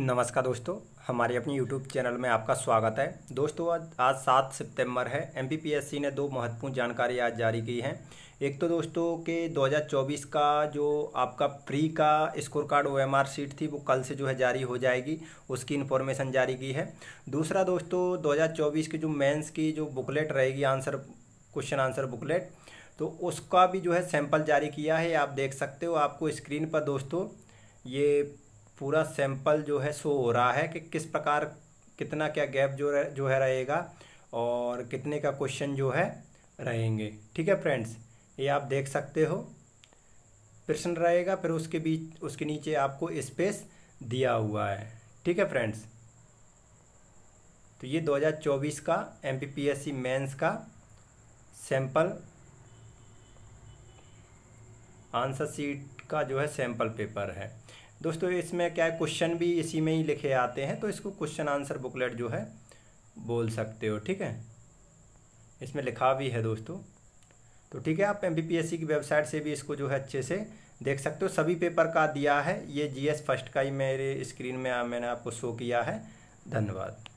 नमस्कार दोस्तों हमारे अपने यूट्यूब चैनल में आपका स्वागत है दोस्तों आज आज सात सितंबर है एम ने दो महत्वपूर्ण जानकारी आज जारी की हैं एक तो दोस्तों के 2024 का जो आपका प्री का स्कोर कार्ड ओएमआर सीट थी वो कल से जो है जारी हो जाएगी उसकी इन्फॉर्मेशन जारी की है दूसरा दोस्तों 2024 की जो मेन्स की जो बुकलेट रहेगी आंसर क्वेश्चन आंसर बुकलेट तो उसका भी जो है सैम्पल जारी किया है आप देख सकते हो आपको स्क्रीन पर दोस्तों ये पूरा सैंपल जो है शो हो रहा है कि किस प्रकार कितना क्या गैप जो रह, जो है रहेगा और कितने का क्वेश्चन जो है रहेंगे ठीक है फ्रेंड्स ये आप देख सकते हो प्रश्न रहेगा फिर उसके बीच उसके नीचे आपको स्पेस दिया हुआ है ठीक है फ्रेंड्स तो ये 2024 का एम पी मेंस का सैंपल आंसर सीट का जो है सैंपल पेपर है दोस्तों इसमें क्या है क्वेश्चन भी इसी में ही लिखे आते हैं तो इसको क्वेश्चन आंसर बुकलेट जो है बोल सकते हो ठीक है इसमें लिखा भी है दोस्तों तो ठीक है आप एम की वेबसाइट से भी इसको जो है अच्छे से देख सकते हो सभी पेपर का दिया है ये जीएस फर्स्ट का ही मेरे स्क्रीन में मैंने आपको शो किया है धन्यवाद